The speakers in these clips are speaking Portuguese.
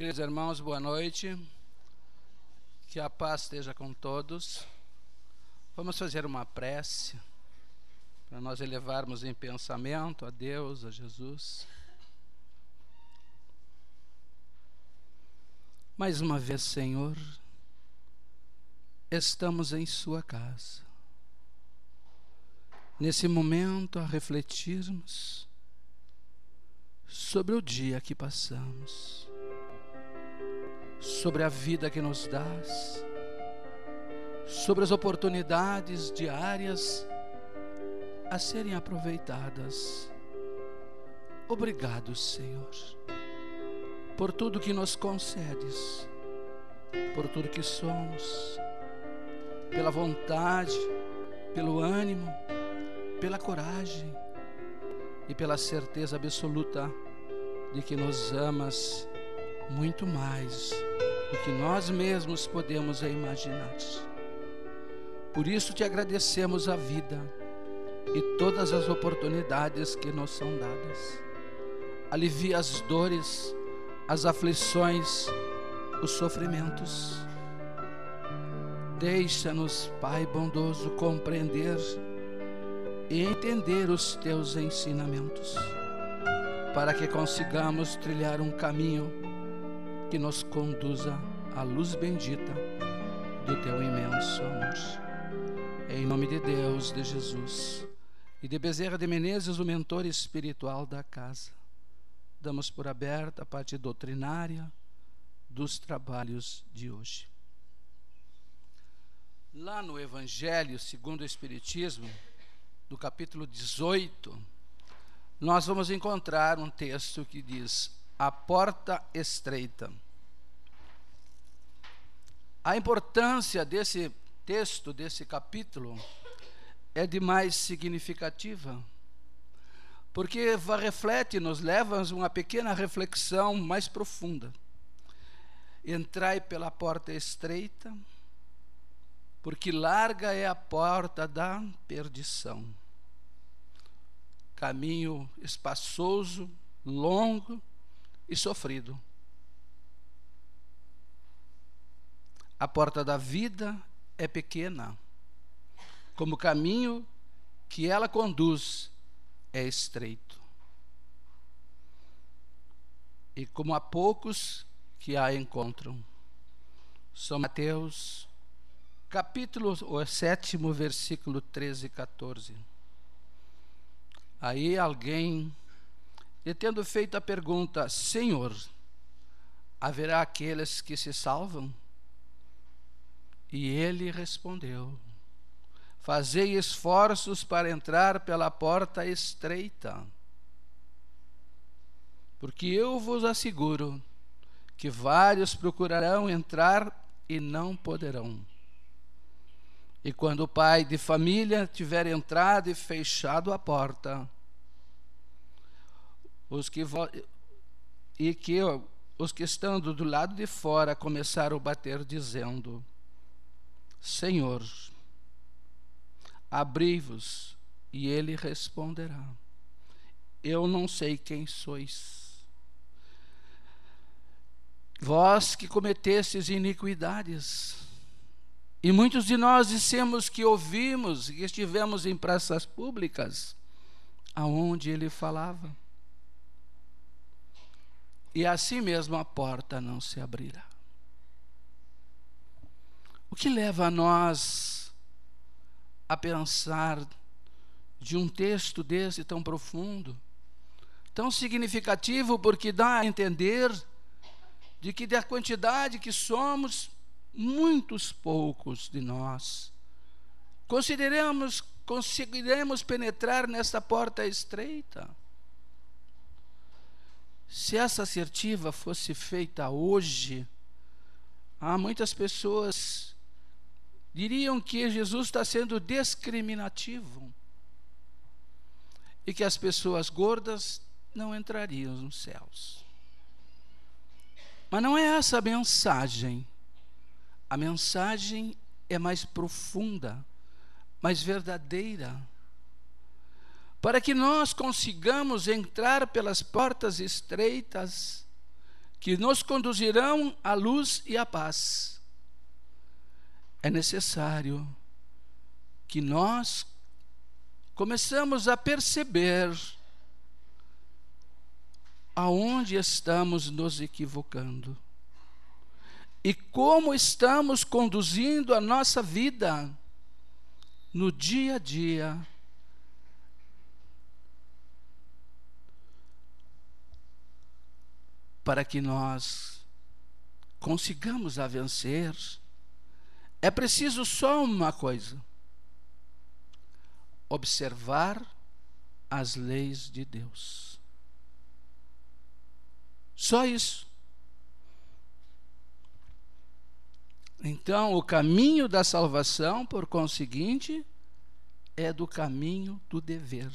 Queridos irmãos, boa noite. Que a paz esteja com todos. Vamos fazer uma prece para nós elevarmos em pensamento a Deus, a Jesus. Mais uma vez, Senhor, estamos em Sua casa. Nesse momento, a refletirmos sobre o dia que passamos sobre a vida que nos dás, sobre as oportunidades diárias a serem aproveitadas. Obrigado, Senhor, por tudo que nos concedes, por tudo que somos, pela vontade, pelo ânimo, pela coragem e pela certeza absoluta de que nos amas muito mais do que nós mesmos podemos imaginar. Por isso te agradecemos a vida e todas as oportunidades que nos são dadas. Alivia as dores, as aflições, os sofrimentos. Deixa-nos, Pai bondoso, compreender e entender os teus ensinamentos, para que consigamos trilhar um caminho que nos conduza à luz bendita do teu imenso amor. É em nome de Deus, de Jesus e de Bezerra de Menezes, o mentor espiritual da casa, damos por aberta a parte doutrinária dos trabalhos de hoje. Lá no Evangelho segundo o Espiritismo, do capítulo 18, nós vamos encontrar um texto que diz: a porta estreita. A importância desse texto, desse capítulo, é de mais significativa, porque reflete, nos leva a uma pequena reflexão mais profunda. Entrai pela porta estreita, porque larga é a porta da perdição. Caminho espaçoso, longo, e sofrido. A porta da vida é pequena, como o caminho que ela conduz é estreito. E como há poucos que a encontram. São Mateus, capítulo 7, versículo 13 e 14. Aí alguém e tendo feito a pergunta: Senhor, haverá aqueles que se salvam? E ele respondeu: Fazei esforços para entrar pela porta estreita, porque eu vos asseguro que vários procurarão entrar e não poderão. E quando o pai de família tiver entrado e fechado a porta, os que e que os que estando do lado de fora começaram a bater dizendo: Senhor, abri-vos, e ele responderá: Eu não sei quem sois. Vós que cometestes iniquidades, e muitos de nós dissemos que ouvimos e estivemos em praças públicas, aonde ele falava e assim mesmo a porta não se abrirá. O que leva a nós a pensar de um texto desse tão profundo, tão significativo, porque dá a entender de que da quantidade que somos, muitos poucos de nós consideremos, conseguiremos penetrar nesta porta estreita. Se essa assertiva fosse feita hoje, há muitas pessoas diriam que Jesus está sendo discriminativo e que as pessoas gordas não entrariam nos céus. Mas não é essa a mensagem. A mensagem é mais profunda, mais verdadeira para que nós consigamos entrar pelas portas estreitas que nos conduzirão à luz e à paz. É necessário que nós começamos a perceber aonde estamos nos equivocando e como estamos conduzindo a nossa vida no dia a dia para que nós consigamos a vencer, é preciso só uma coisa: observar as leis de Deus. Só isso. Então, o caminho da salvação, por conseguinte, é do caminho do dever,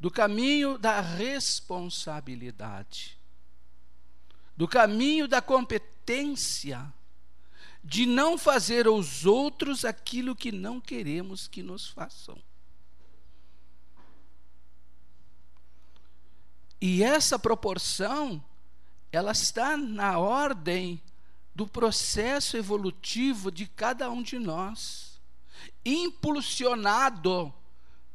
do caminho da responsabilidade do caminho da competência, de não fazer aos outros aquilo que não queremos que nos façam. E essa proporção, ela está na ordem do processo evolutivo de cada um de nós, impulsionado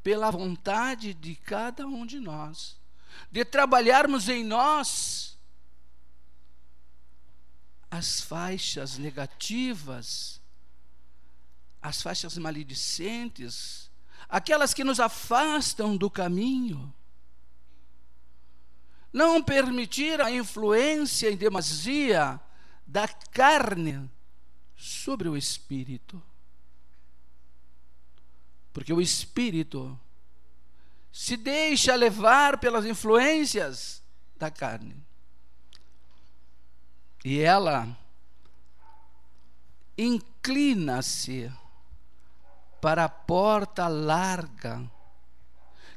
pela vontade de cada um de nós, de trabalharmos em nós as faixas negativas, as faixas maledicentes, aquelas que nos afastam do caminho. Não permitir a influência em demasia da carne sobre o espírito. Porque o espírito se deixa levar pelas influências da carne. E ela inclina-se para a porta larga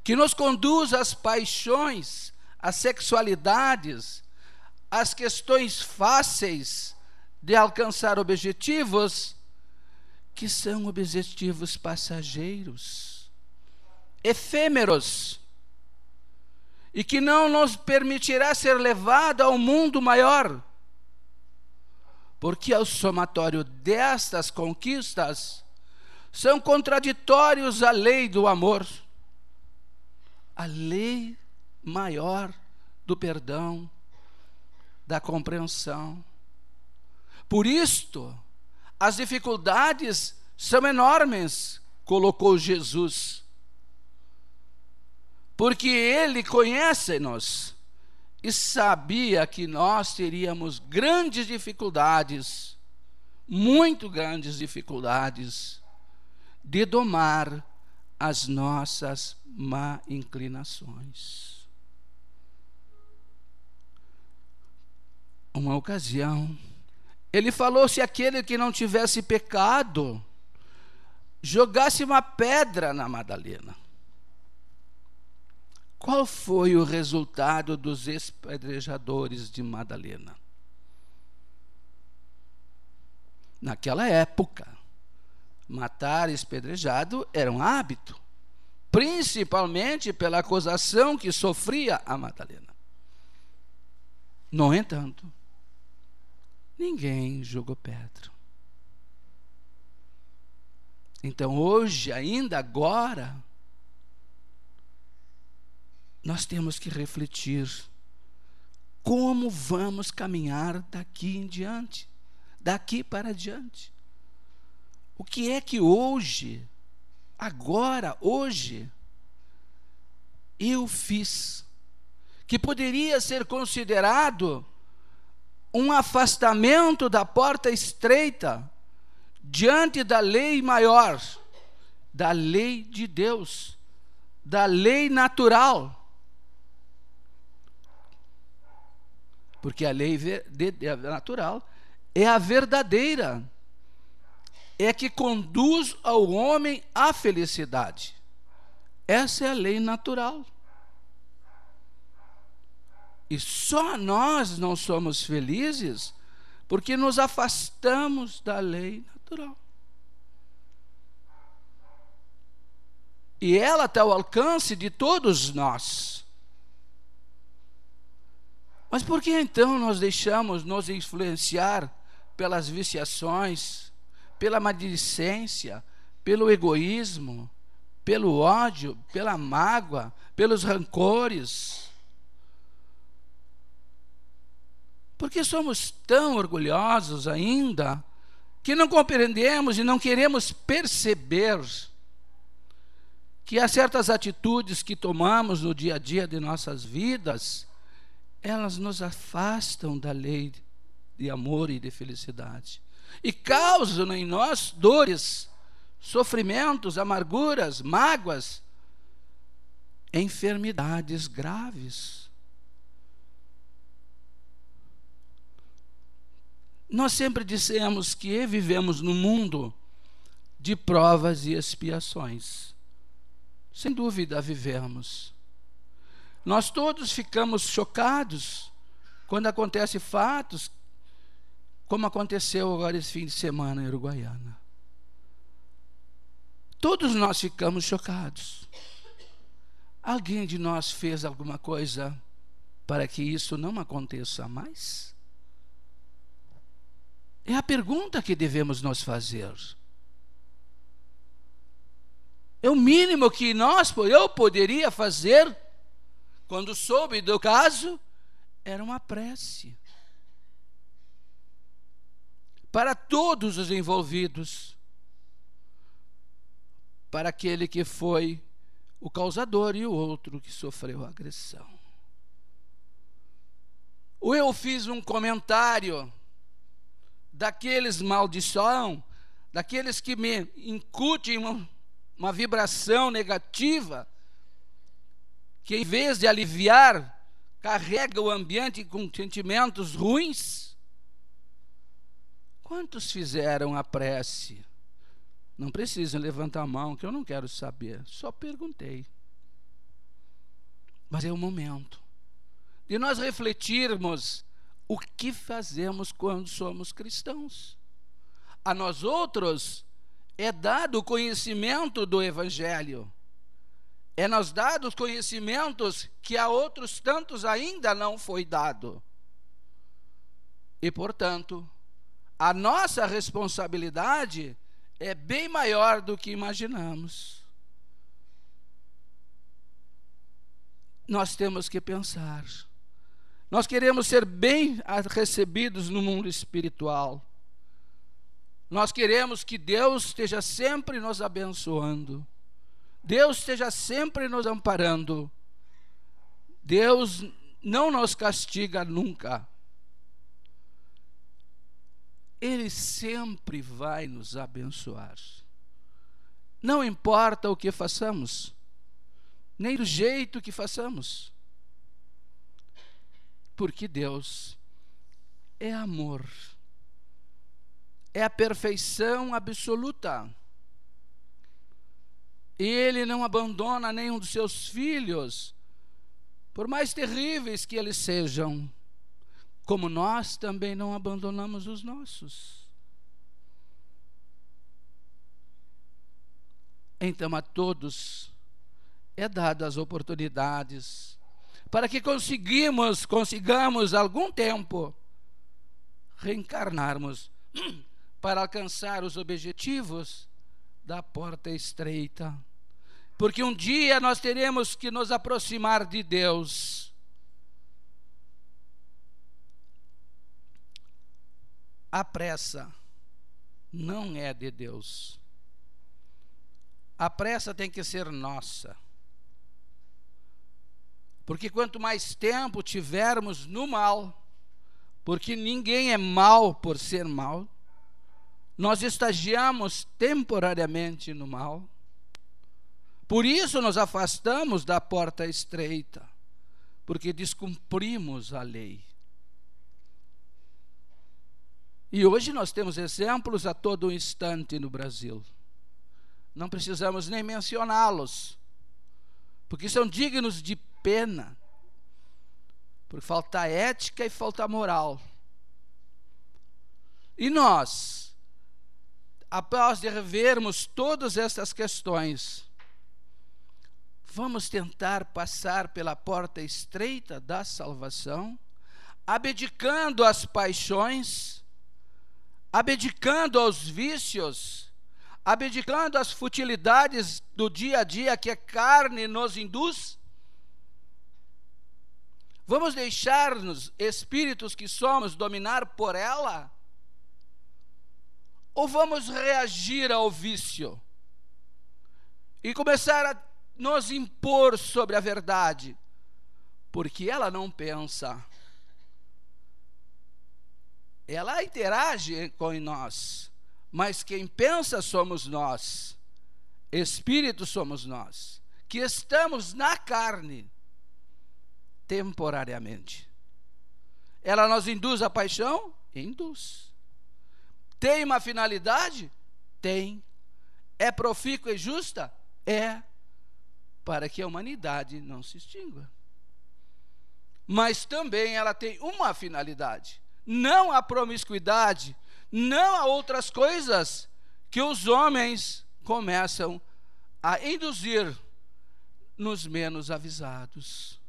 que nos conduz às paixões, às sexualidades, às questões fáceis de alcançar objetivos que são objetivos passageiros, efêmeros, e que não nos permitirá ser levado ao mundo maior, porque o somatório destas conquistas são contraditórios à lei do amor, à lei maior do perdão, da compreensão. Por isto, as dificuldades são enormes, colocou Jesus. Porque Ele conhece-nos e sabia que nós teríamos grandes dificuldades, muito grandes dificuldades, de domar as nossas má inclinações. Uma ocasião, ele falou: se aquele que não tivesse pecado jogasse uma pedra na Madalena. Qual foi o resultado dos espedrejadores de Madalena? Naquela época, matar espedrejado era um hábito, principalmente pela acusação que sofria a Madalena. No entanto, ninguém julgou Pedro. Então, hoje, ainda agora, nós temos que refletir como vamos caminhar daqui em diante, daqui para diante. O que é que hoje, agora, hoje, eu fiz que poderia ser considerado um afastamento da porta estreita diante da lei maior, da lei de Deus, da lei natural porque a lei é natural é a verdadeira, é que conduz ao homem à felicidade. Essa é a lei natural. E só nós não somos felizes porque nos afastamos da lei natural. E ela está ao alcance de todos nós. Mas por que então nós deixamos nos influenciar pelas viciações, pela maledicência, pelo egoísmo, pelo ódio, pela mágoa, pelos rancores? Porque somos tão orgulhosos ainda que não compreendemos e não queremos perceber que há certas atitudes que tomamos no dia a dia de nossas vidas elas nos afastam da lei de amor e de felicidade e causam em nós dores, sofrimentos, amarguras, mágoas, enfermidades graves. Nós sempre dissemos que vivemos num mundo de provas e expiações. Sem dúvida vivemos. Nós todos ficamos chocados quando acontecem fatos como aconteceu agora esse fim de semana em Uruguaiana. Todos nós ficamos chocados. Alguém de nós fez alguma coisa para que isso não aconteça mais? É a pergunta que devemos nos fazer. É o mínimo que nós, eu poderia fazer quando soube do caso, era uma prece. Para todos os envolvidos. Para aquele que foi o causador e o outro que sofreu a agressão. Ou eu fiz um comentário daqueles maldição, daqueles que me incutem uma, uma vibração negativa que em vez de aliviar, carrega o ambiente com sentimentos ruins? Quantos fizeram a prece? Não precisam levantar a mão, que eu não quero saber. Só perguntei. Mas é o momento de nós refletirmos o que fazemos quando somos cristãos. A nós outros é dado o conhecimento do Evangelho é nos dados conhecimentos que a outros tantos ainda não foi dado. E, portanto, a nossa responsabilidade é bem maior do que imaginamos. Nós temos que pensar. Nós queremos ser bem recebidos no mundo espiritual. Nós queremos que Deus esteja sempre nos abençoando. Deus esteja sempre nos amparando. Deus não nos castiga nunca. Ele sempre vai nos abençoar. Não importa o que façamos, nem do jeito que façamos, porque Deus é amor, é a perfeição absoluta. E ele não abandona nenhum dos seus filhos, por mais terríveis que eles sejam, como nós também não abandonamos os nossos. Então a todos é dado as oportunidades para que conseguimos, consigamos algum tempo reencarnarmos para alcançar os objetivos da porta estreita porque um dia nós teremos que nos aproximar de Deus. A pressa não é de Deus. A pressa tem que ser nossa. Porque quanto mais tempo tivermos no mal, porque ninguém é mal por ser mal, nós estagiamos temporariamente no mal por isso nos afastamos da porta estreita, porque descumprimos a lei. E hoje nós temos exemplos a todo instante no Brasil. Não precisamos nem mencioná-los, porque são dignos de pena, porque falta ética e falta moral. E nós, após revermos todas estas questões, vamos tentar passar pela porta estreita da salvação, abdicando às paixões, abdicando aos vícios, abdicando às futilidades do dia a dia que a carne nos induz? Vamos deixar-nos, espíritos que somos, dominar por ela? Ou vamos reagir ao vício e começar a nos impor sobre a verdade, porque ela não pensa. Ela interage com nós, mas quem pensa somos nós, espírito somos nós, que estamos na carne temporariamente. Ela nos induz a paixão? Induz. Tem uma finalidade? Tem. É profícua e justa? É para que a humanidade não se extinga. Mas também ela tem uma finalidade: não a promiscuidade, não a outras coisas que os homens começam a induzir nos menos avisados,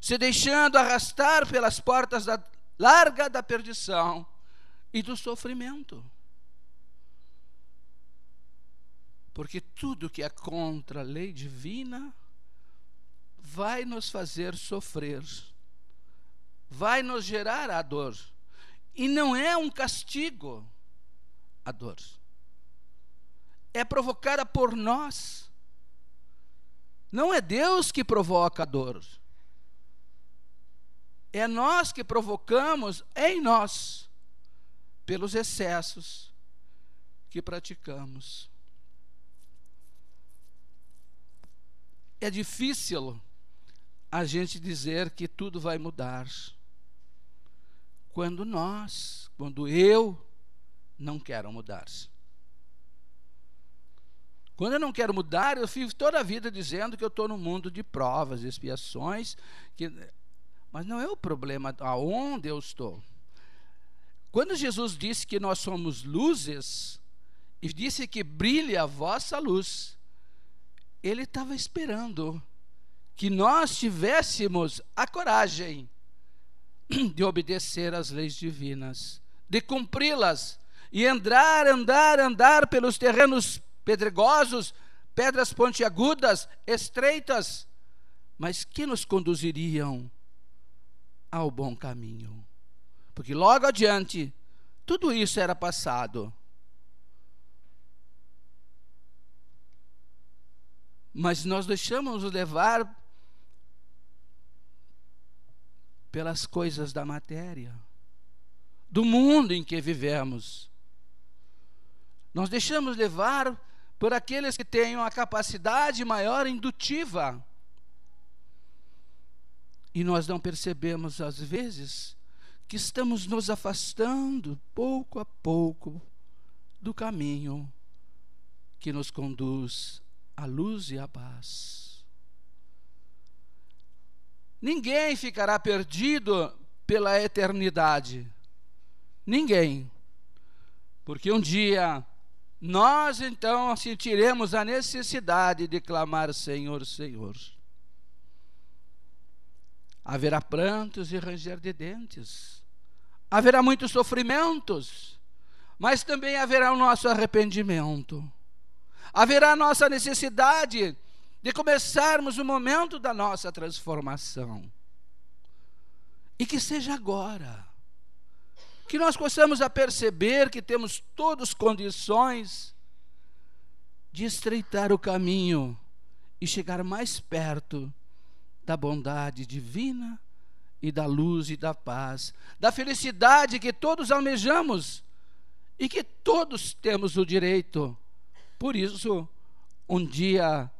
se deixando arrastar pelas portas da larga da perdição e do sofrimento. Porque tudo que é contra a lei divina vai nos fazer sofrer, vai nos gerar a dor. E não é um castigo a dor, é provocada por nós. Não é Deus que provoca a dor, é nós que provocamos em nós, pelos excessos que praticamos. é difícil a gente dizer que tudo vai mudar. Quando nós, quando eu não quero mudar. Quando eu não quero mudar, eu vivo toda a vida dizendo que eu estou no mundo de provas, expiações, que... mas não é o problema aonde eu estou. Quando Jesus disse que nós somos luzes, e disse que brilhe a vossa luz, ele estava esperando que nós tivéssemos a coragem de obedecer às leis divinas, de cumpri-las e andar, andar, andar pelos terrenos pedregosos, pedras pontiagudas, estreitas, mas que nos conduziriam ao bom caminho. Porque logo adiante, tudo isso era passado. Mas nós deixamos o levar pelas coisas da matéria, do mundo em que vivemos. Nós deixamos levar por aqueles que têm uma capacidade maior indutiva. E nós não percebemos, às vezes, que estamos nos afastando pouco a pouco do caminho que nos conduz a luz e a paz. Ninguém ficará perdido pela eternidade. Ninguém. Porque um dia nós então sentiremos a necessidade de clamar Senhor, Senhor. Haverá prantos e ranger de dentes. Haverá muitos sofrimentos, mas também haverá o nosso arrependimento haverá nossa necessidade de começarmos o momento da nossa transformação. E que seja agora. Que nós possamos perceber que temos todos condições de estreitar o caminho e chegar mais perto da bondade divina e da luz e da paz, da felicidade que todos almejamos e que todos temos o direito por isso, um dia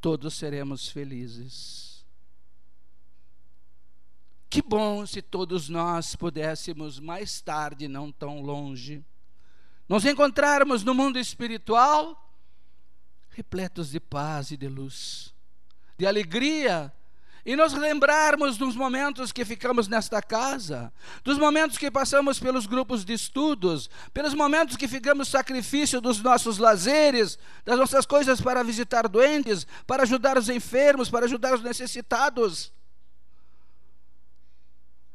todos seremos felizes. Que bom se todos nós pudéssemos mais tarde, não tão longe, nos encontrarmos no mundo espiritual repletos de paz e de luz, de alegria e nos lembrarmos dos momentos que ficamos nesta casa, dos momentos que passamos pelos grupos de estudos, pelos momentos que ficamos sacrifício dos nossos lazeres, das nossas coisas para visitar doentes, para ajudar os enfermos, para ajudar os necessitados.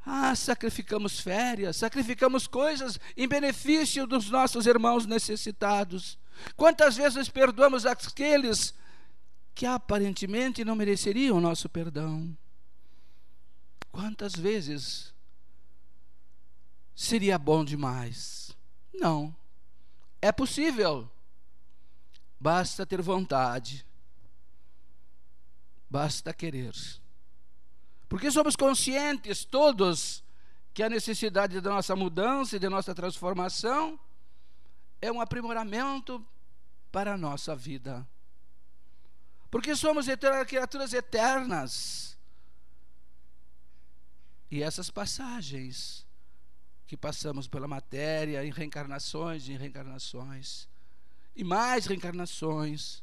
Ah, sacrificamos férias, sacrificamos coisas em benefício dos nossos irmãos necessitados. Quantas vezes perdoamos aqueles que aparentemente não mereceriam o nosso perdão. Quantas vezes seria bom demais? Não. É possível. Basta ter vontade. Basta querer. Porque somos conscientes todos que a necessidade da nossa mudança e da nossa transformação é um aprimoramento para a nossa vida. Porque somos criaturas eternas. E essas passagens que passamos pela matéria, em reencarnações, em reencarnações, e mais reencarnações,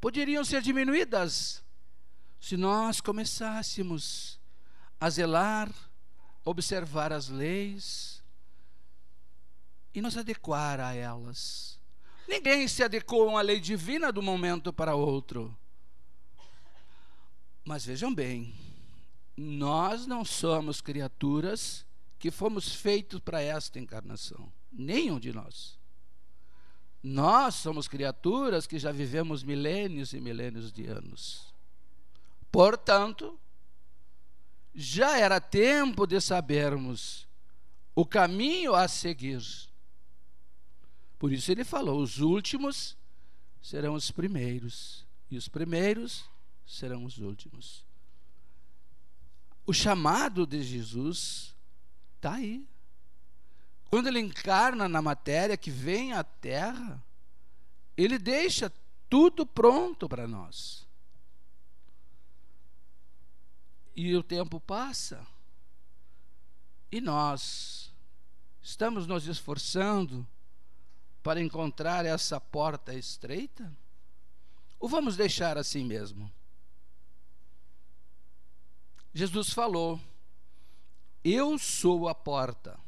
poderiam ser diminuídas se nós começássemos a zelar, observar as leis e nos adequar a elas. Ninguém se adequou a uma lei divina de um momento para outro. Mas vejam bem, nós não somos criaturas que fomos feitos para esta encarnação. Nenhum de nós. Nós somos criaturas que já vivemos milênios e milênios de anos. Portanto, já era tempo de sabermos o caminho a seguir. Por isso ele falou: os últimos serão os primeiros, e os primeiros serão os últimos. O chamado de Jesus está aí. Quando ele encarna na matéria que vem à Terra, ele deixa tudo pronto para nós. E o tempo passa. E nós estamos nos esforçando para encontrar essa porta estreita? Ou vamos deixar assim mesmo? Jesus falou: Eu sou a porta.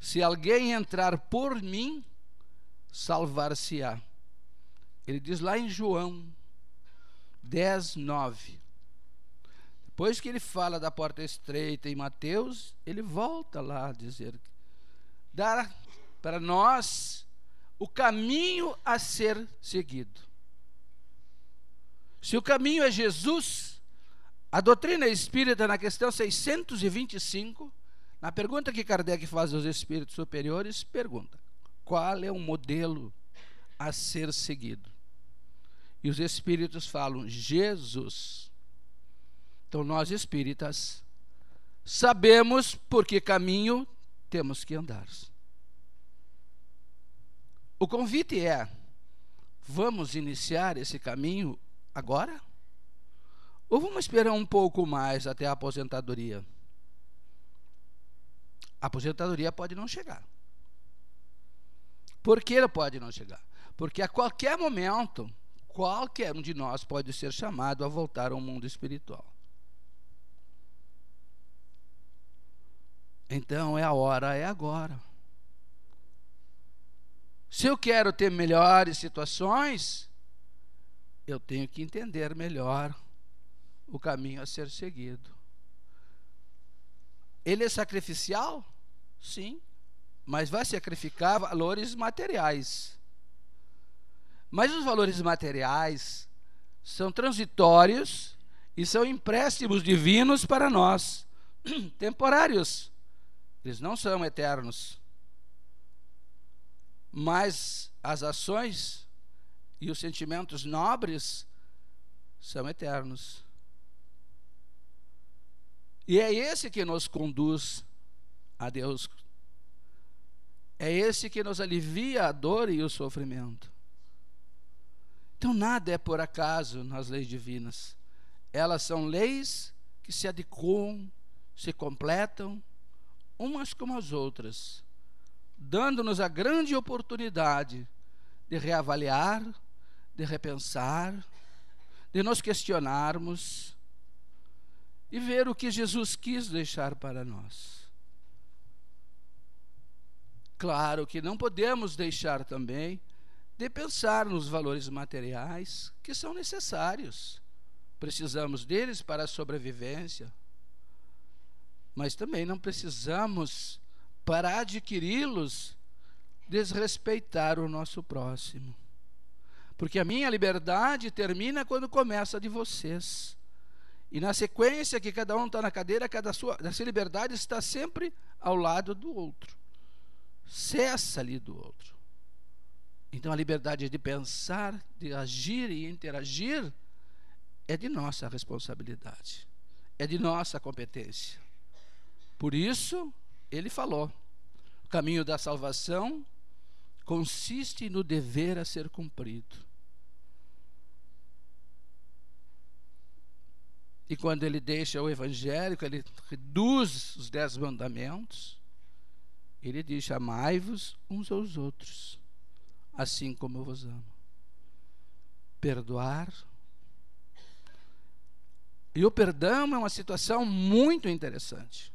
Se alguém entrar por mim, salvar-se-á. Ele diz lá em João 10, 9. Depois que ele fala da porta estreita em Mateus, ele volta lá a dizer: dar para nós o caminho a ser seguido. Se o caminho é Jesus, a doutrina espírita, na questão 625, na pergunta que Kardec faz aos espíritos superiores, pergunta: qual é o modelo a ser seguido? E os espíritos falam: Jesus. Então nós espíritas sabemos por que caminho temos que andar. O convite é: vamos iniciar esse caminho agora? Ou vamos esperar um pouco mais até a aposentadoria? A aposentadoria pode não chegar. Por que ela pode não chegar? Porque a qualquer momento, qualquer um de nós pode ser chamado a voltar ao mundo espiritual. Então é a hora, é agora. Se eu quero ter melhores situações, eu tenho que entender melhor o caminho a ser seguido. Ele é sacrificial? Sim, mas vai sacrificar valores materiais. Mas os valores materiais são transitórios e são empréstimos divinos para nós, temporários. Eles não são eternos. Mas as ações e os sentimentos nobres são eternos. E é esse que nos conduz a Deus. É esse que nos alivia a dor e o sofrimento. Então nada é por acaso nas leis divinas. Elas são leis que se adequam, se completam umas como as outras, dando-nos a grande oportunidade de reavaliar de repensar, de nos questionarmos e ver o que Jesus quis deixar para nós. Claro que não podemos deixar também de pensar nos valores materiais que são necessários. Precisamos deles para a sobrevivência, mas também não precisamos, para adquiri-los, desrespeitar o nosso próximo. Porque a minha liberdade termina quando começa de vocês. E na sequência que cada um está na cadeira, cada sua essa liberdade está sempre ao lado do outro. Cessa ali do outro. Então a liberdade de pensar, de agir e interagir é de nossa responsabilidade, é de nossa competência. Por isso, ele falou: o caminho da salvação consiste no dever a ser cumprido. E quando ele deixa o evangélico, ele reduz os dez mandamentos. Ele diz: Amai-vos uns aos outros, assim como eu vos amo. Perdoar. E o perdão é uma situação muito interessante.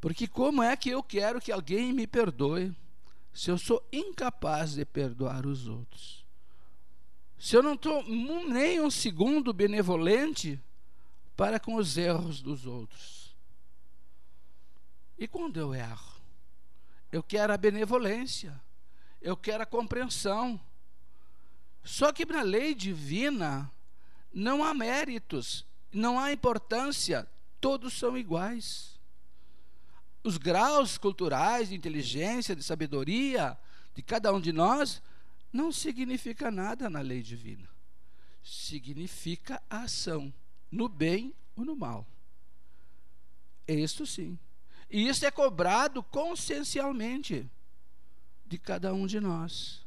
Porque como é que eu quero que alguém me perdoe se eu sou incapaz de perdoar os outros? se eu não estou nem um segundo benevolente para com os erros dos outros. E quando eu erro? Eu quero a benevolência, eu quero a compreensão. Só que na lei divina não há méritos, não há importância, todos são iguais. Os graus culturais de inteligência, de sabedoria de cada um de nós não significa nada na lei divina. Significa ação, no bem ou no mal. Isso sim. E isso é cobrado consciencialmente de cada um de nós.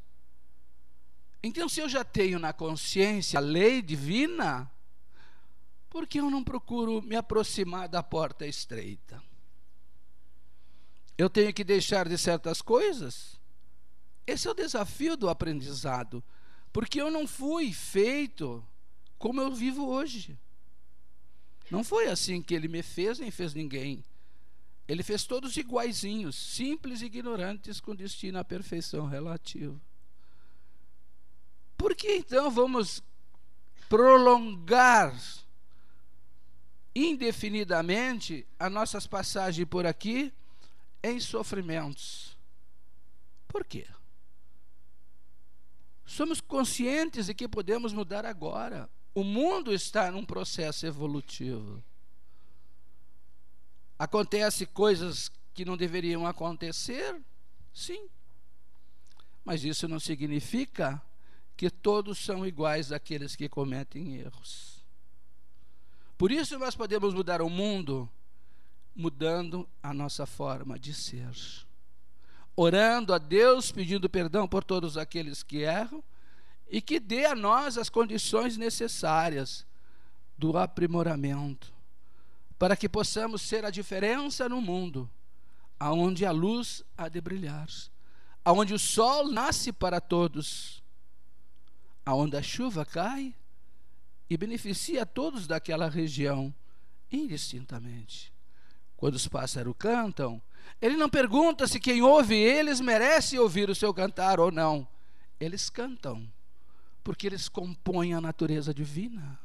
Então, se eu já tenho na consciência a lei divina, por que eu não procuro me aproximar da porta estreita? Eu tenho que deixar de certas coisas? Esse é o desafio do aprendizado, porque eu não fui feito como eu vivo hoje. Não foi assim que ele me fez, nem fez ninguém. Ele fez todos iguaizinhos, simples e ignorantes, com destino à perfeição relativa. Por que então vamos prolongar indefinidamente a nossas passagens por aqui em sofrimentos? Por quê? Somos conscientes de que podemos mudar agora. O mundo está num processo evolutivo. Acontece coisas que não deveriam acontecer? Sim. Mas isso não significa que todos são iguais àqueles que cometem erros. Por isso nós podemos mudar o mundo mudando a nossa forma de ser orando a Deus, pedindo perdão por todos aqueles que erram e que dê a nós as condições necessárias do aprimoramento, para que possamos ser a diferença no mundo, aonde a luz há de brilhar, aonde o sol nasce para todos, aonde a chuva cai e beneficia a todos daquela região indistintamente. Quando os pássaros cantam, ele não pergunta se quem ouve eles merece ouvir o seu cantar ou não. Eles cantam, porque eles compõem a natureza divina.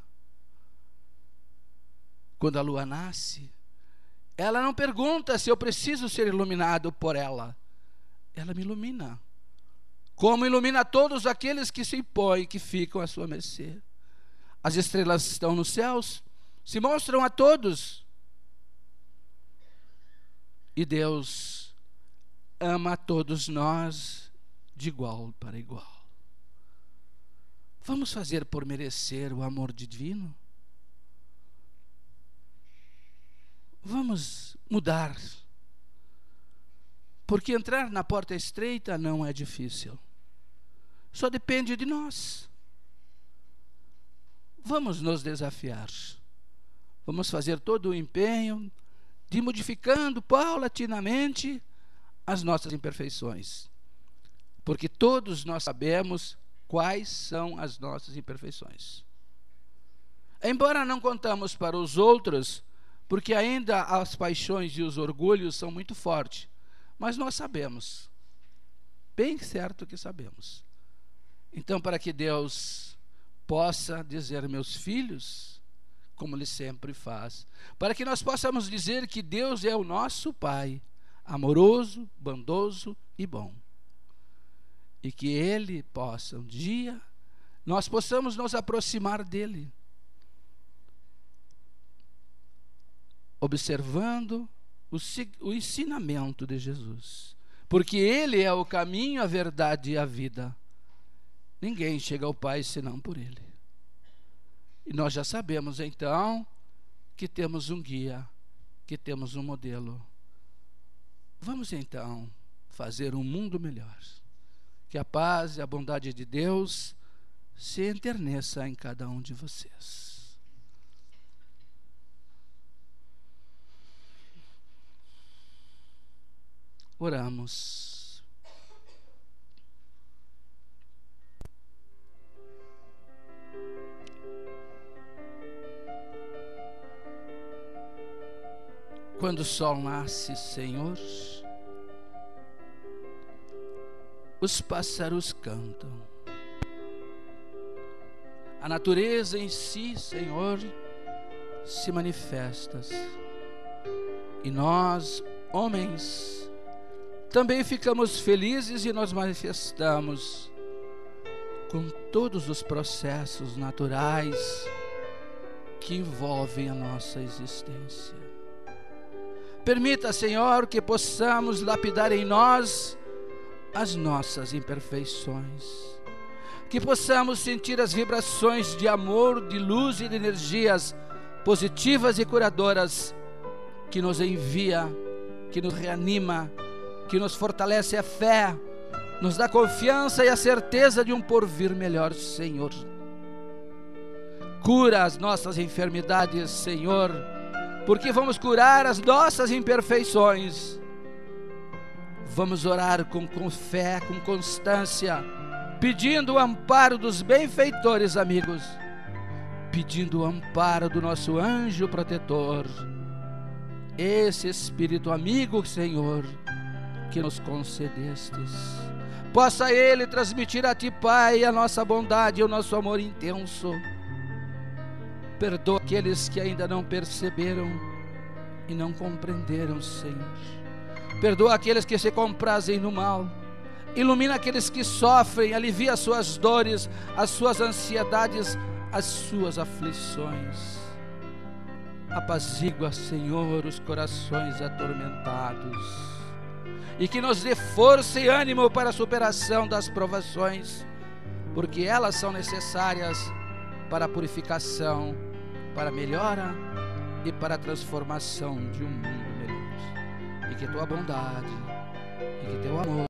Quando a lua nasce, ela não pergunta se eu preciso ser iluminado por ela. Ela me ilumina. Como ilumina todos aqueles que se impõem, que ficam à sua mercê. As estrelas estão nos céus, se mostram a todos e Deus ama a todos nós de igual para igual. Vamos fazer por merecer o amor divino? Vamos mudar. Porque entrar na porta estreita não é difícil. Só depende de nós. Vamos nos desafiar. Vamos fazer todo o empenho de modificando paulatinamente as nossas imperfeições. Porque todos nós sabemos quais são as nossas imperfeições. Embora não contamos para os outros, porque ainda as paixões e os orgulhos são muito fortes, mas nós sabemos. Bem certo que sabemos. Então, para que Deus possa dizer, meus filhos, como ele sempre faz, para que nós possamos dizer que Deus é o nosso Pai, amoroso, bondoso e bom. E que ele possa um dia nós possamos nos aproximar dele, observando o, o ensinamento de Jesus, porque ele é o caminho, a verdade e a vida. Ninguém chega ao Pai senão por ele. E nós já sabemos então que temos um guia, que temos um modelo. Vamos então fazer um mundo melhor. Que a paz e a bondade de Deus se enterneça em cada um de vocês. Oramos. Quando o sol nasce, Senhor, os pássaros cantam. A natureza em si, Senhor, se manifesta E nós, homens, também ficamos felizes e nos manifestamos com todos os processos naturais que envolvem a nossa existência. Permita, Senhor, que possamos lapidar em nós as nossas imperfeições. Que possamos sentir as vibrações de amor, de luz e de energias positivas e curadoras que nos envia, que nos reanima, que nos fortalece a fé, nos dá confiança e a certeza de um porvir melhor, Senhor. Cura as nossas enfermidades, Senhor porque vamos curar as nossas imperfeições. Vamos orar com, com fé, com constância, pedindo o amparo dos benfeitores, amigos, pedindo o amparo do nosso anjo protetor, esse Espírito amigo, Senhor, que nos concedestes. Possa Ele transmitir a Ti, Pai, a nossa bondade e o nosso amor intenso Perdoa aqueles que ainda não perceberam e não compreenderam, Senhor. Perdoa aqueles que se comprazem no mal. Ilumina aqueles que sofrem, alivia as suas dores, as suas ansiedades, as suas aflições. Apazigua, Senhor, os corações atormentados. E que nos dê força e ânimo para a superação das provações, porque elas são necessárias para a purificação para a melhora e para a transformação de um mundo melhor. E que tua bondade e que teu amor